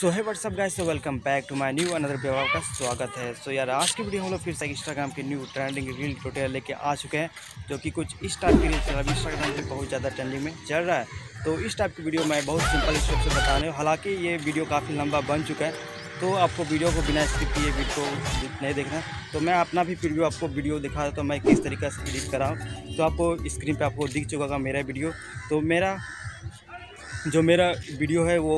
सो है what's up guys so welcome back to my new another व्यवहार का स्वागत है सो so, यार आज की वीडियो हम लोग फिर से इंस्टाग्राम के न्यू ट्रेंडिंग रील ट्यूटोरियल लेके आ चुके हैं जो कि कुछ इस टाइप की रील अभी इंस्टाग्राम पर बहुत ज़्यादा ट्रेंडिंग में चल रहा है तो इस टाइप की वीडियो मैं बहुत सिंपल स्टेप से बता रहा हूँ हालाँकि ये वीडियो काफ़ी लंबा बन चुका है तो आपको वीडियो को बिना स्किप किए वीडियो नहीं देखना तो मैं अपना भी वीडियो आपको वीडियो दिखा देता तो मैं किस तरीके से एडिट कराऊँ तो आपको स्क्रीन पे आपको दिख चुका होगा मेरा वीडियो तो मेरा जो मेरा वीडियो है वो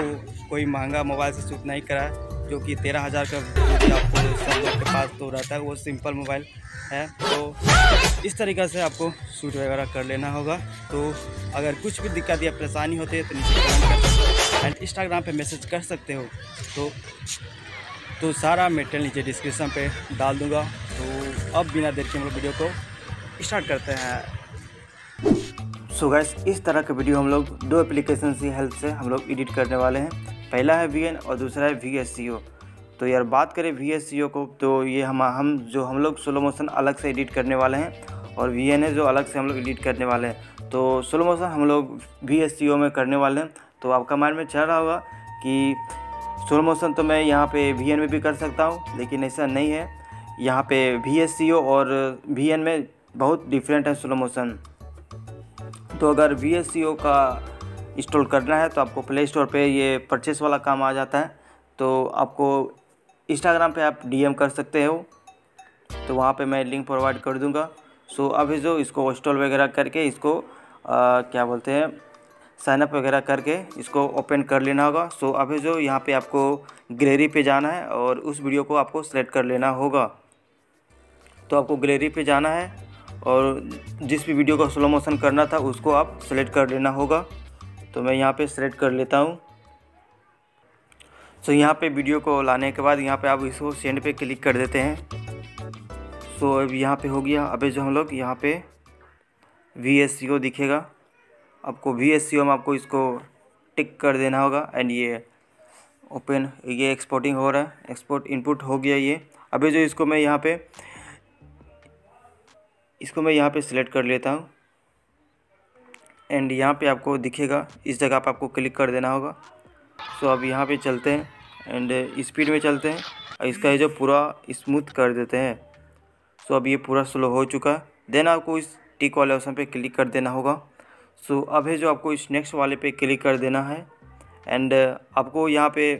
कोई महंगा मोबाइल से शूट नहीं करा जो कि तेरह हज़ार का जो कि आपको सब लोग के पास तो रहता है वो सिंपल मोबाइल है तो इस तरीक़े से आपको शूट वगैरह कर लेना होगा तो अगर कुछ भी दिक्कत या परेशानी होती है तो नीचे एंड इंस्टाग्राम पे मैसेज कर सकते हो तो तो सारा मेटेरियल नीचे डिस्क्रिप्शन पे डाल दूंगा तो अब बिना देर के हम लोग वीडियो को स्टार्ट करते हैं सो so गैस इस तरह का वीडियो हम लोग दो एप्लीकेशन की हेल्प से हम लोग एडिट करने वाले हैं पहला है वी और दूसरा है वी तो यार बात करें वी को तो ये हम हम जो हम लोग स्लो मोशन अलग से एडिट करने वाले हैं और वी है जो अलग से हम लोग एडिट करने वाले हैं तो स्लो मोशन हम लोग वी में करने वाले हैं तो आपका माइंड में चल रहा होगा कि स्लो मोशन तो मैं यहाँ पे वी में भी कर सकता हूँ लेकिन ऐसा नहीं है यहाँ पे वी और वी में बहुत डिफरेंट है स्लो मोशन तो अगर वी का इंस्टॉल करना है तो आपको प्ले स्टोर पर ये परचेस वाला काम आ जाता है तो आपको इंस्टाग्राम पे आप डीएम कर सकते हो तो वहाँ पे मैं लिंक प्रोवाइड कर दूँगा सो अभी जो इसको इंस्टॉल वगैरह करके इसको आ, क्या बोलते हैं साइनअप वगैरह करके इसको ओपन कर लेना होगा सो अभी जो यहाँ पे आपको गैलरी पे जाना है और उस वीडियो को आपको सेलेक्ट कर लेना होगा तो आपको गैलरी पे जाना है और जिस भी वीडियो का स्लो मोशन करना था उसको आप सेलेक्ट कर लेना होगा तो मैं यहाँ पे सेलेक्ट कर लेता हूँ सो so, यहाँ पे वीडियो को लाने के बाद यहाँ पे आप इसको सेंड पे क्लिक कर देते हैं सो so, अब यहाँ पे हो गया अभी जो हम लोग यहाँ पे वी एस सी ओ दिखेगा आपको वी एस सी ओ में आपको इसको टिक कर देना होगा एंड ये ओपन ये एक्सपोर्टिंग हो रहा है एक्सपोर्ट इनपुट हो गया ये अभी जो इसको मैं यहाँ पे इसको मैं यहाँ पे सिलेक्ट कर लेता हूँ एंड यहाँ पे आपको दिखेगा इस जगह पर आपको क्लिक कर देना होगा सो अब यहाँ पे चलते हैं एंड स्पीड में चलते हैं और इसका ये जो पूरा स्मूथ कर देते हैं सो अब ये पूरा स्लो हो चुका है देन आपको इस टिक वाले ऑप्शन पे क्लिक कर देना होगा सो अब है जो आपको इस नेक्स्ट वाले पे क्लिक कर देना है एंड आपको यहाँ पे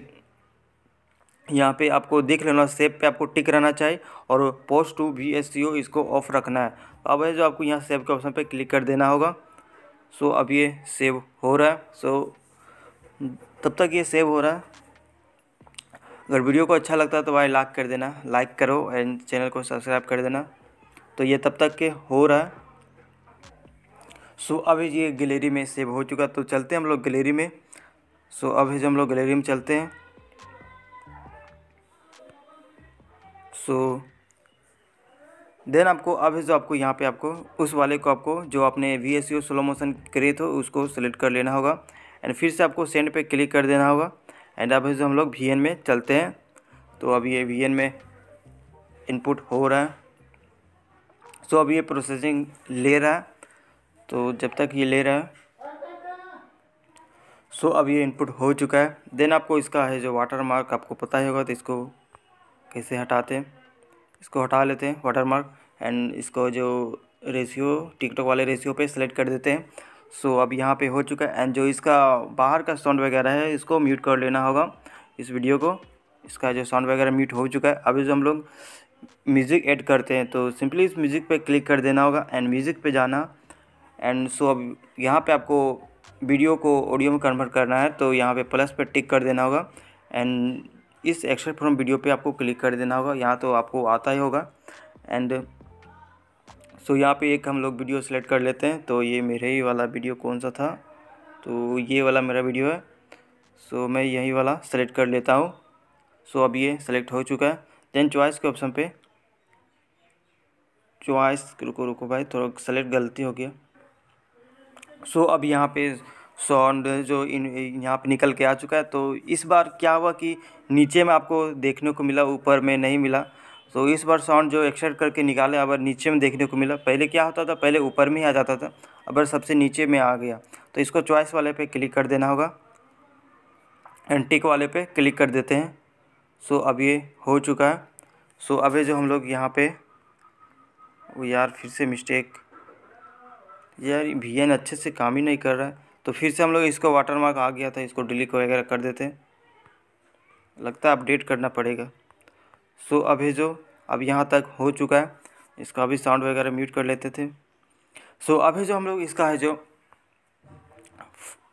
यहाँ पे आपको देख लेना सेव पे आपको टिक रहना चाहिए और post to V S C O इसको ऑफ रखना है तो अब है जो आपको यहाँ सेव के ऑप्शन पे क्लिक कर देना होगा सो अब ये सेव हो रहा है सो तब तक ये सेव हो रहा है अगर वीडियो को अच्छा लगता है तो भाई लाइक कर देना लाइक करो एंड चैनल को सब्सक्राइब कर देना तो ये तब तक के हो रहा है सो अब ये गैलरी में सेव हो चुका तो चलते हैं हम लोग गैलरी में सो अब जो हम लोग गैलरी में चलते हैं सो देन आपको अब जो आपको यहाँ पे आपको उस वाले को आपको जो आपने वी एस स्लो मोशन करे थे उसको सेलेक्ट कर लेना होगा एंड फिर से आपको सेंड पे क्लिक कर देना होगा एंड अब जो हम लोग वी में चलते हैं तो अब ये वी में इनपुट हो रहा है सो अब ये प्रोसेसिंग ले रहा है तो जब तक ये ले रहा है सो अब ये इनपुट हो चुका है देन आपको इसका है जो वाटर मार्क आपको पता ही होगा तो इसको कैसे हटाते हैं इसको हटा लेते हैं वाटरमार्क एंड इसको जो रेशियो टिकटॉक वाले रेशियो पे सेलेक्ट कर देते हैं सो अब यहाँ पे हो चुका है एंड जो इसका बाहर का साउंड वगैरह है इसको म्यूट कर लेना होगा इस वीडियो को इसका जो साउंड वगैरह म्यूट हो चुका है अभी जो हम लोग म्यूज़िक ऐड करते हैं तो सिंपली इस म्यूज़िक पे क्लिक कर देना होगा एंड म्यूज़िक पे जाना एंड सो अब यहाँ पे आपको वीडियो को ऑडियो में कन्वर्ट करना है तो यहाँ पे प्लस पे टिक कर देना होगा एंड इस एक्सेप्ट फ्रॉम वीडियो पे आपको क्लिक कर देना होगा यहाँ तो आपको आता ही होगा एंड सो यहाँ पे एक हम लोग वीडियो सेलेक्ट कर लेते हैं तो ये मेरे ही वाला वीडियो कौन सा था तो ये वाला मेरा वीडियो है सो so, मैं यही वाला सेलेक्ट कर लेता हूँ सो so, अब ये सेलेक्ट हो चुका है देन चॉइस के ऑप्शन पे चॉइस रुको रुको भाई थोड़ा सेलेक्ट गलती हो गया सो so, अब यहाँ पे सॉन्ड जो इन यहाँ पे निकल के आ चुका है तो इस बार क्या हुआ कि नीचे में आपको देखने को मिला ऊपर में नहीं मिला तो इस बार साउंड जो एक्सट्रैक्ट करके निकाले अब नीचे में देखने को मिला पहले क्या होता था पहले ऊपर में ही आ जाता था अब सबसे नीचे में आ गया तो इसको चॉइस वाले पे क्लिक कर देना होगा एंटिक टिक वाले पे क्लिक कर देते हैं सो अब ये हो चुका है सो अब जो हम लोग यहाँ पे वो यार फिर से मिस्टेक यार वी अच्छे से काम ही नहीं कर रहा है तो फिर से हम लोग इसको वाटर मार्क आ गया था इसको डिलीट वगैरह कर देते हैं लगता है अपडेट करना पड़ेगा सो so, अभी जो अब यहाँ तक हो चुका है इसका अभी साउंड वगैरह म्यूट कर लेते थे सो so, अभी जो हम लोग इसका है जो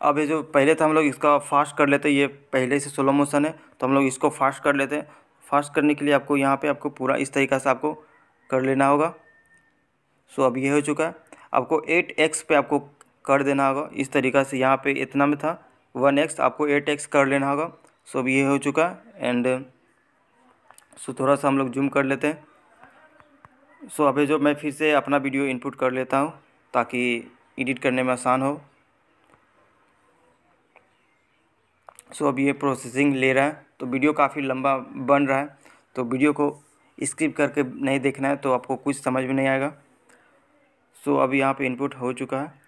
अभी जो पहले तो हम लोग इसका फास्ट कर लेते ये पहले से स्लो मोशन है तो हम लोग इसको फास्ट कर लेते हैं फास्ट करने के लिए आपको यहाँ पर आपको पूरा इस तरीक़ा से आपको कर लेना होगा सो so, अब ये हो चुका है आपको एट एक्स पे आपको कर देना होगा इस तरीक़ा से यहाँ पे इतना में था वन एक्स आपको एट एक्स कर लेना होगा सो अब ये हो चुका एंड सो थोड़ा सा हम लोग जूम कर लेते हैं सो अभी जो मैं फिर से अपना वीडियो इनपुट कर लेता हूँ ताकि एडिट करने में आसान हो सो अब ये प्रोसेसिंग ले रहा है तो वीडियो काफ़ी लंबा बन रहा है तो वीडियो को स्किप करके नहीं देखना है तो आपको कुछ समझ में नहीं आएगा सो अब यहाँ पे इनपुट हो चुका है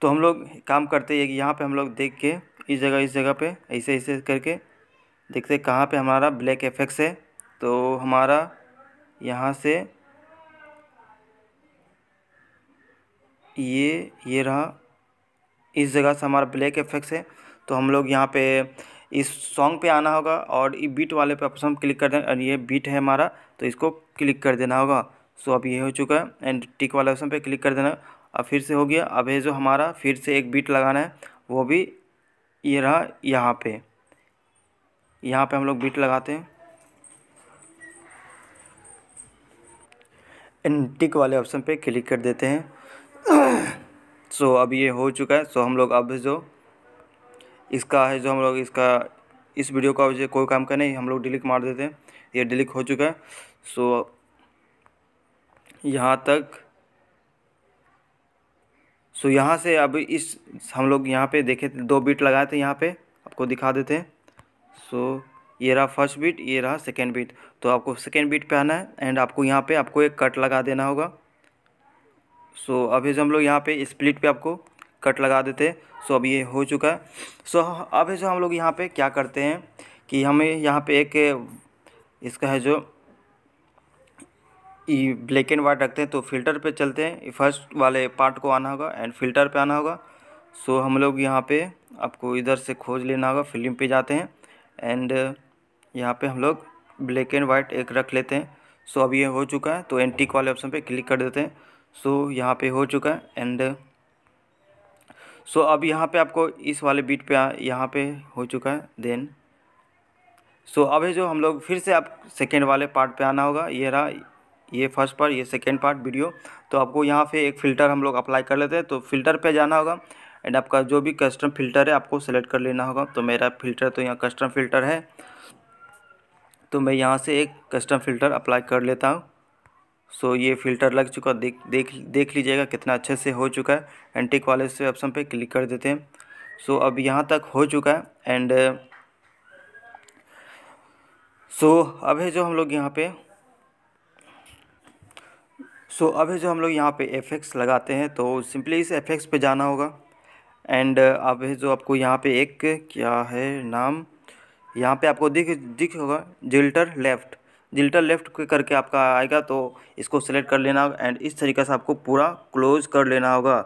तो हम लोग काम करते हैं कि यहाँ पे हम लोग देख के इस जगह इस जगह पे ऐसे ऐसे करके देखते कहाँ पे हमारा ब्लैक एफेक्स है तो हमारा यहाँ से ये ये रहा इस जगह से हमारा ब्लैक एफेक्स है तो हम लोग यहाँ पे इस सॉन्ग पे आना होगा और ये बीट वाले पे ऑप्शन क्लिक कर देना और ये बीट है हमारा तो इसको क्लिक कर देना होगा सो अब ये हो चुका है एंड टिक वाले ऑप्शन पे क्लिक कर देना अब फिर से हो गया अब ये जो हमारा फिर से एक बीट लगाना है वो भी ये रहा यहाँ पे यहाँ पे हम लोग बीट लगाते हैं एंटिक टिक वाले ऑप्शन पे क्लिक कर देते हैं सो अब ये हो चुका है सो हम लोग अब जो इसका है जो हम लोग इसका इस वीडियो का जो कोई काम का नहीं हम लोग डिलीट मार देते हैं ये डिलीट हो चुका है सो यहाँ तक सो यहाँ से अब इस हम लोग यहाँ पे देखे थे दो बीट लगाए थे यहाँ पे आपको दिखा देते हैं सो ये रहा फर्स्ट बीट ये रहा सेकेंड बीट तो आपको सेकेंड बीट पे आना है एंड आपको यहाँ पे आपको एक कट लगा देना होगा सो अभी जो हम लोग यहाँ पे स्प्लिट पे आपको कट लगा देते सो अब ये हो चुका है सो अभी जो हम लोग यहाँ पे क्या करते हैं कि हमें यहाँ पे एक इसका है जो ब्लैक एंड वाइट रखते हैं तो फिल्टर पे चलते हैं फर्स्ट वाले पार्ट को आना होगा एंड फिल्टर पे आना होगा सो हम लोग यहाँ पे आपको इधर से खोज लेना होगा फिल्म पे जाते हैं एंड यहाँ पे हम लोग ब्लैक एंड वाइट एक रख लेते हैं सो अब ये हो चुका है तो एंटीक वाले ऑप्शन पे क्लिक कर देते हैं सो यहाँ पर हो चुका है एंड सो अब यहाँ पर आपको इस वाले बीट पर यहाँ पर हो चुका है देन सो अभी जो हम लोग फिर से आप सेकेंड वाले पार्ट पर आना होगा ये रहा ये फर्स्ट पार्ट ये सेकेंड पार्ट वीडियो तो आपको यहाँ पे एक फ़िल्टर हम लोग अप्लाई कर लेते हैं तो फिल्टर पे जाना होगा एंड आपका जो भी कस्टम फिल्टर है आपको सेलेक्ट कर लेना होगा तो मेरा फिल्टर तो यहाँ कस्टम फिल्टर है तो मैं यहाँ से एक कस्टम फिल्टर अप्लाई कर लेता हूँ सो so, ये फ़िल्टर लग चुका देख देख देख लीजिएगा कितना अच्छे से हो चुका है एंटिक वाले से ऑप्शन पे क्लिक कर देते हैं सो so, अब यहाँ तक हो चुका है एंड सो so, अब है जो हम लोग यहाँ पे सो so, अभी जो हम लोग यहाँ पे एफ लगाते हैं तो सिंपली इस एफ पे जाना होगा एंड अभी जो आपको यहाँ पे एक क्या है नाम यहाँ पे आपको दिख दिख होगा जिल्टर लेफ़्ट जिल्टर लेफ़्ट करके आपका आएगा तो इसको सेलेक्ट कर लेना होगा एंड इस तरीके से आपको पूरा क्लोज कर लेना होगा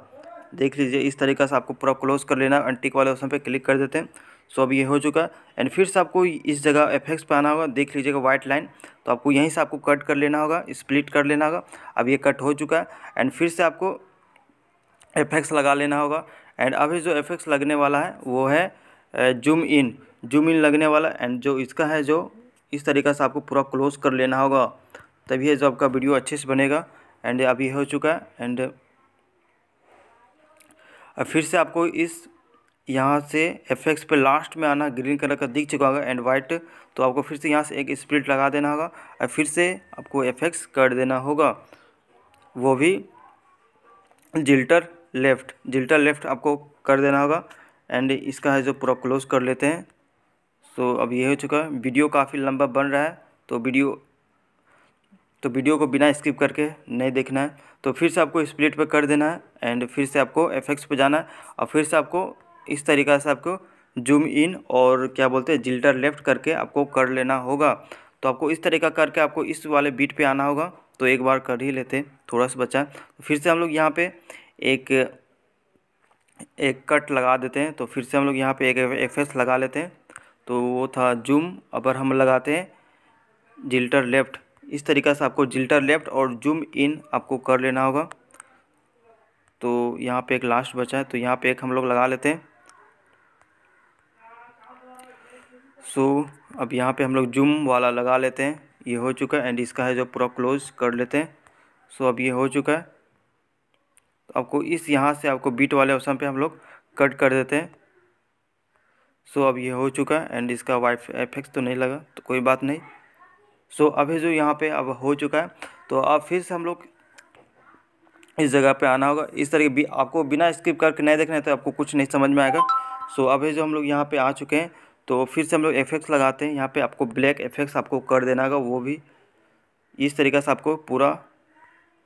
देख लीजिए इस तरीके से आपको पूरा क्लोज कर लेना एंड टिक वाले ऑप्शन पर क्लिक कर देते हैं सो अब ये हो चुका है एंड फिर से आपको इस जगह एफेक्ट्स पे आना होगा देख लीजिएगा वाइट लाइन तो आपको यहीं से आपको कट कर लेना होगा स्प्लिट कर लेना होगा अब ये कट हो चुका है एंड फिर से आपको एफेक्ट्स लगा लेना होगा एंड अभी जो एफेक्ट्स लगने वाला है वो है जूम इन जूम इन लगने वाला एंड जो इसका है जो इस तरीका से आपको पूरा क्लोज कर लेना होगा तभी है जो आपका वीडियो अच्छे से बनेगा एंड अभी हो चुका है एंड फिर से आपको इस यहाँ से एफेक्स पे लास्ट में आना ग्रीन कलर का दिख चुका होगा एंड वाइट तो आपको फिर से यहाँ से एक स्प्लिट लगा देना होगा और फिर से आपको एफेक्स कर देना होगा वो भी जिल्टर लेफ्ट जिल्टर लेफ्ट आपको कर देना होगा एंड इसका है जो पूरा क्लोज कर लेते हैं सो अब ये हो चुका है वीडियो काफ़ी लंबा बन रहा है तो वीडियो तो वीडियो को बिना स्किप करके नहीं देखना है तो फिर से आपको स्प्लिट पर कर देना है एंड फिर से आपको एफेक्ट्स पे जाना है और फिर से आपको इस तरीक़ा से आपको जूम इन और क्या बोलते हैं जिल्टर लेफ़्ट करके आपको कर लेना होगा तो आपको इस तरीका करके आपको इस वाले बीट पे आना होगा तो एक बार कर ही लेते थोड़ा सा बचा तो फिर से हम लोग यहाँ पे एक एक कट लगा देते हैं तो फिर से हम लोग यहाँ पे एक एफएस लगा लेते हैं तो वो था जूम अगर हम लगाते हैं जिल्टर लेफ़्ट इस तरीक़ा से आपको जिल्टर लेफ़्ट और जूम इन आपको कर लेना होगा तो यहाँ पे एक लास्ट बचा है तो यहाँ पे एक हम लोग लगा लेते हैं सो अब यहाँ पे हम लोग जूम वाला लगा लेते हैं ये हो चुका है एंड इसका है जो पूरा क्लोज कर लेते हैं सो अब ये हो चुका है तो आपको इस यहाँ से आपको बीट वाले ऑप्शन पे हम लोग कट कर देते हैं सो अब ये हो चुका है एंड इसका वाइफ एफेक्स तो नहीं लगा तो कोई बात नहीं सो अभी जो यहाँ पे अब हो चुका है तो अब फिर से हम लोग इस जगह पे आना होगा इस तरीके भी आपको बिना स्किप करके नहीं देखना है तो आपको कुछ नहीं समझ में आएगा सो अभी जो हम लोग यहाँ पे आ चुके हैं तो फिर से हम लोग इफेक्ट्स लगाते हैं यहाँ पे आपको ब्लैक इफेक्ट्स आपको कर देना होगा वो भी इस तरीके से आपको पूरा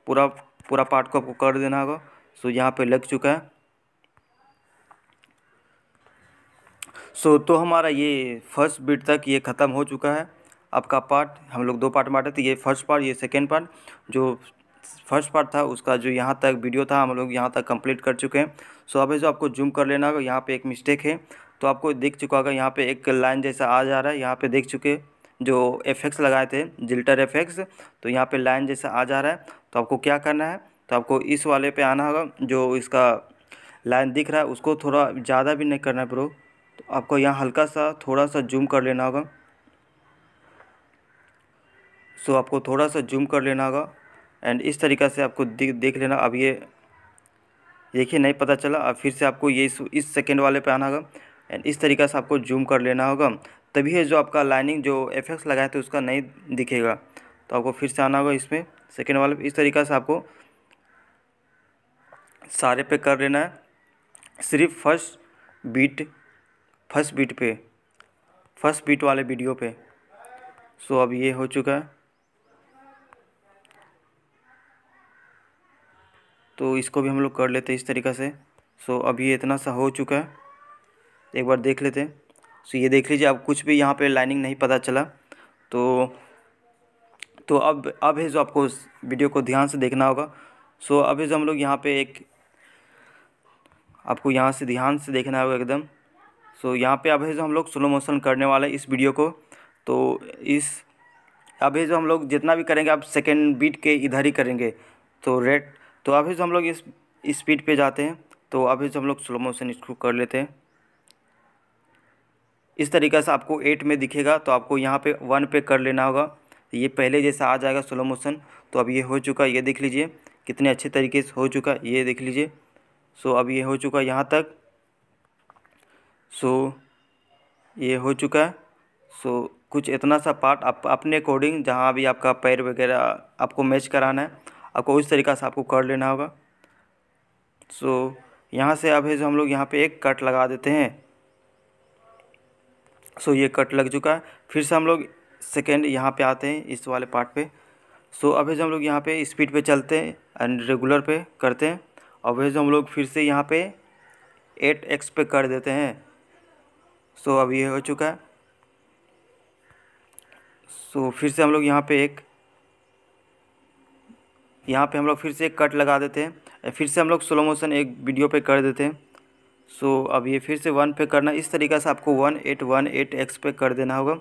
पूरा पूरा पार्ट को आपको कर देना होगा सो यहाँ पे लग चुका है सो तो हमारा ये फर्स्ट बिट तक ये ख़त्म हो चुका है आपका पार्ट हम लोग दो पार्ट बांटे थे ये फर्स्ट पार्ट ये सेकेंड पार्ट जो फर्स्ट पार्ट था उसका जो यहाँ तक वीडियो था हम लोग यहाँ तक कंप्लीट कर चुके हैं सो अभी जो आपको जूम कर लेना होगा यहाँ पे एक मिस्टेक है तो आपको दिख चुका होगा यहाँ पे एक लाइन जैसा आ जा रहा है यहाँ पे देख चुके जो एफेक्ट्स लगाए थे जिल्टर एफेक्ट्स तो यहाँ पे लाइन जैसा आ जा रहा है तो आपको क्या करना है तो आपको इस वाले पे आना होगा जो इसका लाइन दिख रहा है उसको थोड़ा ज़्यादा भी नहीं करना है प्रो तो आपको यहाँ हल्का सा थोड़ा सा जूम कर लेना होगा सो आपको थोड़ा सा जूम कर लेना होगा एंड इस तरीक़ा से आपको देख लेना अब ये देखिए नहीं पता चला अब फिर से आपको ये इस, इस सेकेंड वाले पे आना होगा एंड इस तरीके से आपको जूम कर लेना होगा तभी है जो आपका लाइनिंग जो एफेक्ट्स लगाए थे उसका नहीं दिखेगा तो आपको फिर से आना होगा इसमें सेकेंड वाले इस तरीका से आपको सारे पे कर लेना है सिर्फ फर्स्ट बीट फर्स्ट बीट पे फर्स्ट बीट वाले वीडियो पे सो अब ये हो चुका है तो इसको भी हम लोग कर लेते हैं इस तरीका से सो अभी ये इतना सा हो चुका है एक बार देख लेते हैं सो ये देख लीजिए अब कुछ भी यहाँ पे लाइनिंग नहीं पता चला तो तो अब अब है जो आपको वीडियो को ध्यान से देखना होगा सो अभी जो हम लोग यहाँ पे एक आपको यहाँ से ध्यान से देखना होगा एकदम सो यहाँ पे अब है जो हम लोग स्लो मोशन करने वाले इस वीडियो को तो इस अभी जो हम लोग जितना भी करेंगे आप सेकेंड बीट के इधर ही करेंगे तो रेड तो अभी जो हम लोग इस स्पीड पे जाते हैं तो अभी जो हम लोग स्लो मोशन इसको कर लेते हैं इस तरीके से आपको एट में दिखेगा तो आपको यहाँ पे वन पे कर लेना होगा ये पहले जैसा आ जाएगा स्लो मोशन तो अब ये हो चुका ये देख लीजिए कितने अच्छे तरीके से हो चुका ये देख लीजिए सो अब ये हो चुका यहाँ तक सो ये हो चुका है सो कुछ इतना सा पार्ट आप अपने अकॉर्डिंग जहाँ भी आपका पैर वगैरह आपको मैच कराना है आपको उस तरीका से आपको कर लेना होगा सो यहाँ से अभी जो हम लोग यहाँ पर एक कट लगा देते हैं सो ये कट लग चुका है फिर से हम लोग सेकेंड यहाँ पे आते हैं इस वाले पार्ट पे सो अभी हम लोग यहाँ पे स्पीड पे चलते हैं एंड रेगुलर पे करते हैं और अभी हम लोग फिर से यहाँ पे एट एक्स पे कर देते हैं सो अब ये हो चुका है सो फिर से हम लोग यहाँ पे एक यहाँ पे हम लोग फिर से एक कट लगा देते हैं फिर से हम लोग स्लो मोशन एक वीडियो पे कर देते हैं सो अब ये फिर से वन पे करना इस तरीके से आपको one eight one eight X पे कर देना होगा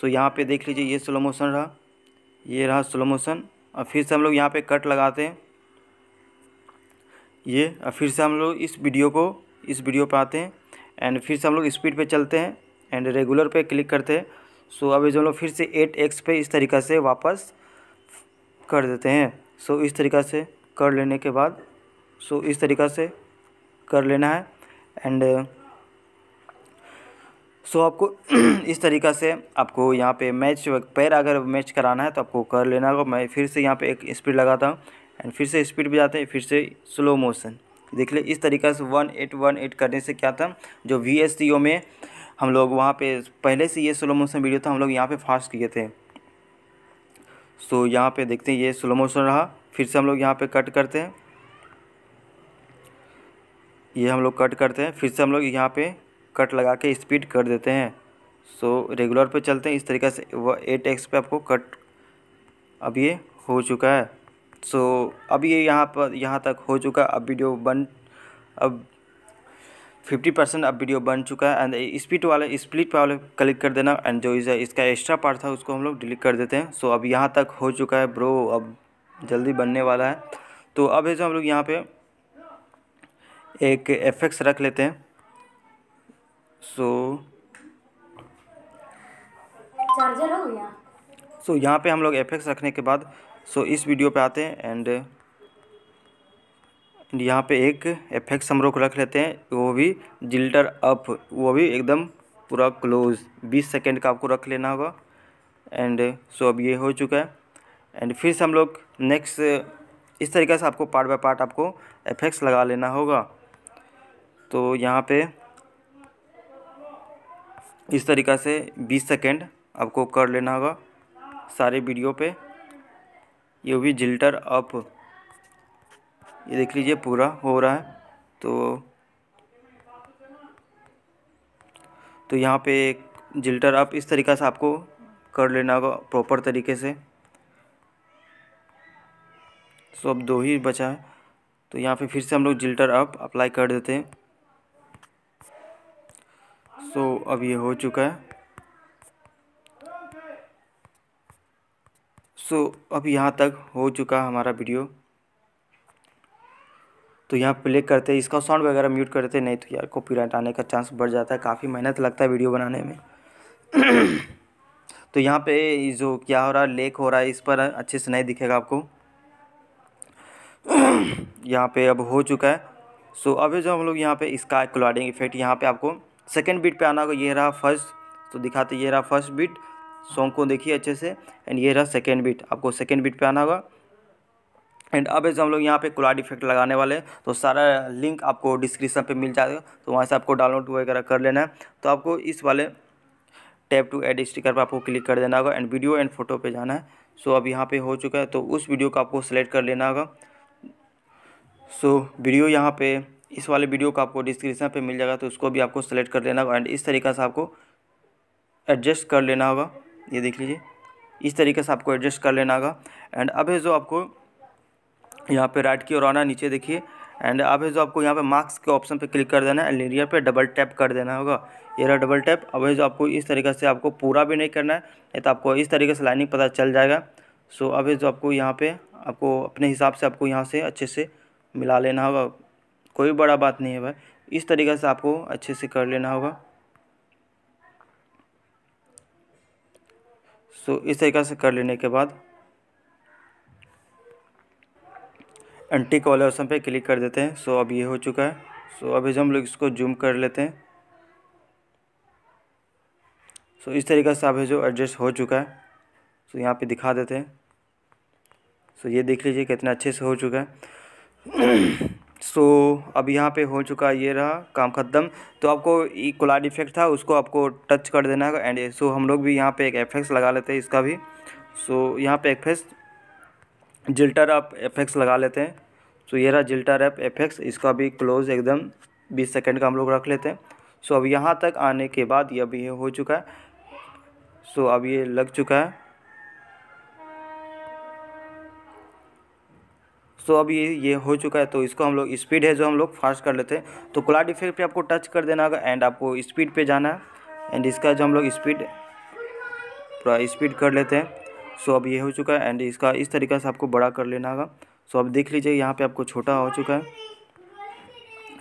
सो यहाँ पे देख लीजिए ये स्लो मोशन रहा ये रहा स्लो मोशन और फिर से हम लोग यहाँ पे कट लगाते हैं ये और फिर से हम लोग इस वीडियो को इस वीडियो पर आते हैं एंड फिर से हम लोग स्पीड पर चलते हैं एंड रेगुलर पर क्लिक करते हैं सो अब जो हम लोग फिर से एट एक्स पे इस तरीका से वापस कर देते हैं सो इस तरीका से कर लेने के बाद सो इस तरीका से कर लेना है एंड सो uh, so, आपको इस तरीक़ा से आपको यहाँ पे मैच पैर अगर मैच कराना है तो आपको कर लेना होगा मैं फिर से यहाँ पे एक स्पीड लगाता हूँ एंड फिर से स्पीड भी जाते हैं फिर से स्लो मोशन देख ले इस तरीक़ा से वन एट वन एट करने से क्या था जो वी एस सी ओ में हम लोग वहाँ पे पहले से ये स्लो मोशन वीडियो था हम लोग यहाँ पे फास्ट किए थे सो so, यहाँ पर देखते हैं ये स्लो मोशन रहा फिर से हम लोग यहाँ पर कट करते हैं ये हम लोग कट करते हैं फिर से हम लोग यहाँ पे कट लगा के स्पीड कर देते हैं सो रेगुलर पे चलते हैं इस तरीके से वह एट एक्स पे आपको कट अब ये हो चुका है सो अब ये यहाँ पर यहाँ तक हो चुका अब वीडियो बन अब फिफ्टी परसेंट अब वीडियो बन चुका है एंड स्पीड वाले स्प्लिट वाले क्लिक कर देना एंड जो इस, इसका एक्स्ट्रा पार्ट था उसको हम लोग डिलीट कर देते हैं सो so, अब यहाँ तक हो चुका है ब्रो अब जल्दी बनने वाला है तो अब है जो हम लोग यहाँ पे एक एफ एक्स रख लेते हैं सो चार्जर हो गया सो यहाँ पे हम लोग एफ एक्स रखने के बाद सो so, इस वीडियो पे आते हैं एंड यहाँ पे एक एफ एक्स हम लोग रख लेते हैं वो भी जिल्टर अप वो भी एकदम पूरा क्लोज बीस सेकेंड का आपको रख लेना होगा एंड सो so, अब ये हो चुका है एंड फिर से हम लोग नेक्स्ट इस तरीके से आपको पार्ट बाय पार्ट आपको एफ लगा लेना होगा तो यहाँ पे इस तरीक़ा से 20 सेकेंड आपको कर लेना होगा सारे वीडियो पे ये भी जिल्टर अप ये देख लीजिए पूरा हो रहा है तो तो यहाँ पे जिल्टर अप इस तरीक़ा से आपको कर लेना होगा प्रॉपर तरीके से सो अब दो ही बचा है तो यहाँ पे फिर से हम लोग जिल्टर अप अप्लाई कर देते हैं सो अब ये हो चुका है सो अब यहाँ तक हो चुका हमारा वीडियो तो यहाँ प्ले करते इसका साउंड वगैरह म्यूट करते नहीं तो यार कॉपीराइट आने का चांस बढ़ जाता है काफ़ी मेहनत लगता है वीडियो बनाने में तो यहाँ पे जो क्या हो रहा है लेक हो रहा है इस पर अच्छे से नहीं दिखेगा आपको यहाँ पे अब हो चुका है सो अभी जो हम लोग यहाँ पे इसका क्लाडिंग इफेक्ट यहाँ पे आपको सेकेंड बीट पे आना होगा ये रहा फर्स्ट तो दिखाते ये रहा फर्स्ट बीट सॉन्ग को देखिए अच्छे से एंड ये रहा सेकेंड बीट आपको सेकेंड बीट पे आना होगा एंड अब ऐसे हम लोग यहाँ पे कोलाड इफेक्ट लगाने वाले हैं तो सारा लिंक आपको डिस्क्रिप्शन पे मिल जाएगा तो वहाँ से आपको डाउनलोड वगैरह कर लेना है तो आपको इस वाले टैब टू एड स्टिकर पर आपको क्लिक कर देना होगा एंड वीडियो एंड फोटो पे जाना है सो अब यहाँ पे हो चुका है तो उस वीडियो को आपको सेलेक्ट कर लेना होगा सो वीडियो यहाँ पे इस वाले वीडियो का आपको डिस्क्रिप्शन पे मिल जाएगा तो उसको भी आपको सेलेक्ट कर लेना होगा एंड इस तरीके से आपको एडजस्ट कर लेना होगा ये देख लीजिए इस तरीके से आपको एडजस्ट कर लेना होगा एंड अब जो आपको यहाँ पे राइट की ओर आना नीचे देखिए एंड अब जो आपको यहाँ पे मार्क्स के ऑप्शन पे क्लिक कर देना है एंड लेरियर पर डबल टैप कर देना होगा ये रहा डबल टैप अब है जो आपको इस तरीके से आपको पूरा भी नहीं करना है नहीं तो आपको इस तरीके से लाइनिंग पता चल जाएगा सो अब जो आपको यहाँ पर आपको अपने हिसाब से आपको यहाँ से अच्छे से मिला लेना होगा कोई बड़ा बात नहीं है भाई इस तरीके से आपको अच्छे से कर लेना होगा सो इस तरीके से कर लेने के बाद एंटी कॉलर ऑप्शन पे क्लिक कर देते हैं सो अब ये हो चुका है सो अभी अभी हम लोग इसको जूम कर लेते हैं सो इस तरीके से अभी जो एडजस्ट हो चुका है सो यहाँ पे दिखा देते हैं सो ये देख लीजिए कितना अच्छे से हो चुका है सो so, अब यहाँ पे हो चुका ये रहा काम ख़त्म तो आपको कोलाड इफेक्ट था उसको आपको टच कर देना है एंड सो हम लोग भी यहाँ पे एक एफेक्स लगा लेते हैं इसका भी सो so, यहाँ पे एफेक्स जिल्टर आप एफेक्स लगा लेते हैं सो so, ये रहा जिल्टर एप एफेक्स इसका भी क्लोज एकदम बीस सेकेंड का हम लोग रख लेते हैं सो so, अब यहाँ तक आने के बाद ये अभी हो चुका है सो so, अब ये लग चुका है सो अब ये ये हो चुका है तो इसको हम लोग स्पीड है जो हम लोग फास्ट कर लेते हैं तो क्लाड इफेक्ट पे आपको टच कर देना होगा एंड आपको स्पीड पे जाना है एंड इसका जो हम लोग स्पीड पूरा स्पीड कर लेते हैं सो अब ये हो चुका है एंड इसका इस तरीके से आपको बड़ा कर लेना होगा सो अब देख लीजिए यहाँ पर आपको छोटा हो चुका है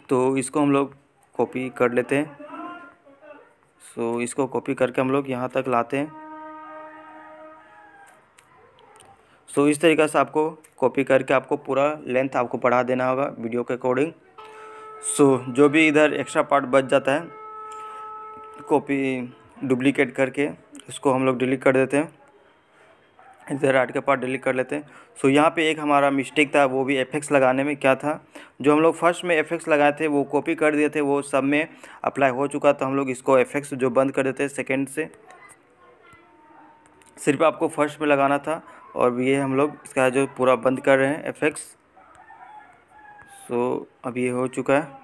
तो इसको हम लोग कॉपी कर लेते हैं सो इसको कॉपी करके हम लोग यहाँ तक लाते हैं सो इस तरीके से आपको कॉपी करके आपको पूरा लेंथ आपको पढ़ा देना होगा वीडियो के अकॉर्डिंग सो जो भी इधर एक्स्ट्रा पार्ट बच जाता है कॉपी डुप्लीकेट करके इसको हम लोग डिलीट कर देते हैं इधर आर्ट के पार्ट डिलीट कर लेते हैं सो so, यहाँ पे एक हमारा मिस्टेक था वो भी एफेक्स लगाने में क्या था जो हम लोग फर्स्ट में एफेक्स लगाए थे वो कॉपी कर दिए थे वो सब में अप्लाई हो चुका तो हम लोग इसको एफेक्स जो बंद कर देते हैं सेकेंड से सिर्फ आपको फर्स्ट में लगाना था और ये हम लोग इसका जो पूरा बंद कर रहे हैं एफेक्स सो अब ये हो चुका है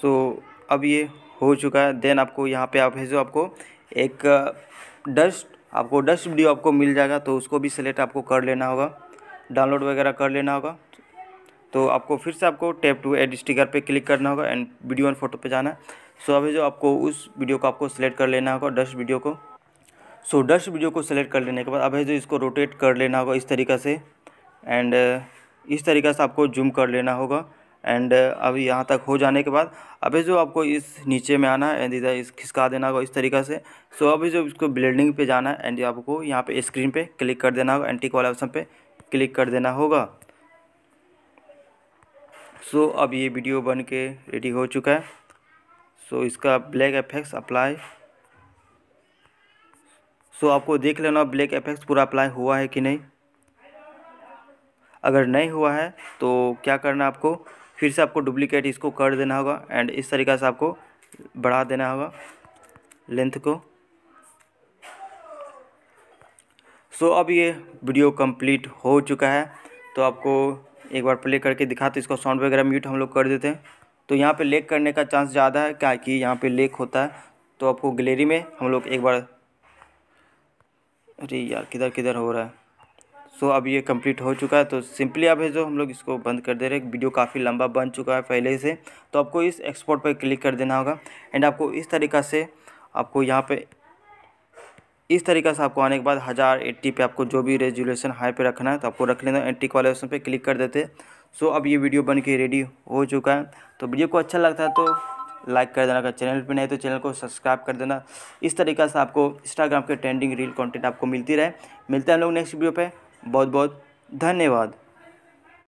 सो अब ये हो चुका है देन आपको यहाँ पे आप है जो आपको एक डस्ट आपको डस्ट वीडियो आपको मिल जाएगा तो उसको भी सेलेक्ट आपको कर लेना होगा डाउनलोड वगैरह कर लेना होगा तो आपको फिर से आपको टैप टू एड स्टिकर पे क्लिक करना होगा एंड वीडियो एंड फोटो पे जाना है सो अभी जो आपको उस वीडियो को आपको सेलेक्ट कर लेना होगा डस्ट वीडियो को सो डस्ट वीडियो को सेलेक्ट कर लेने के बाद अब है जो इसको रोटेट कर लेना होगा इस तरीका से एंड इस तरीका से आपको जूम कर लेना होगा एंड अब यहाँ तक हो जाने के बाद अभी जो आपको इस नीचे में आना है एंड इधर इस खिसका देना होगा इस तरीका से सो so, अभी जो इसको ब्लेंडिंग पे जाना है एंड आपको यहाँ पे स्क्रीन पे क्लिक कर देना होगा एंटी कॉल ऑप्शन पे क्लिक कर देना होगा सो so, अब ये वीडियो बन के रेडी हो चुका है सो so, इसका ब्लैक एफेक्ट्स अप्लाई सो आपको देख लेना ब्लैक इफेक्ट्स पूरा अप्लाई हुआ है कि नहीं अगर नहीं हुआ है तो क्या करना आपको फिर से आपको डुप्लीकेट इसको कर देना होगा एंड इस तरीक़े से आपको बढ़ा देना होगा लेंथ को सो so, अब ये वीडियो कंप्लीट हो चुका है तो आपको एक बार प्ले करके दिखाते तो इसको साउंड वगैरह म्यूट हम लोग कर देते हैं तो यहाँ पे लेक करने का चांस ज़्यादा है क्या कि यहाँ पे लेक होता है तो आपको गलेरी में हम लोग एक बार अरे यार किधर किधर हो रहा है सो so, अब ये कंप्लीट हो चुका है तो सिंपली अब है जो हम लोग इसको बंद कर दे रहे हैं वीडियो काफ़ी लंबा बन चुका है पहले से तो आपको इस एक्सपोर्ट पर क्लिक कर देना होगा एंड आपको इस तरीका से आपको यहाँ पे इस तरीका से आपको आने के बाद हज़ार एट्टी पे आपको जो भी रेजुलेशन हाई पे रखना है तो आपको रख लेना एट्टी वाले ऑप्शन पे क्लिक कर देते सो so, अब ये वीडियो बन के रेडी हो चुका है तो वीडियो को अच्छा लगता है तो लाइक कर देना अगर चैनल पर नहीं तो चैनल को सब्सक्राइब कर देना इस तरीका से आपको इंस्टाग्राम के ट्रेंडिंग रील कॉन्टेंट आपको मिलती रहे मिलते हैं हम लोग नेक्स्ट वीडियो पर बहुत बहुत धन्यवाद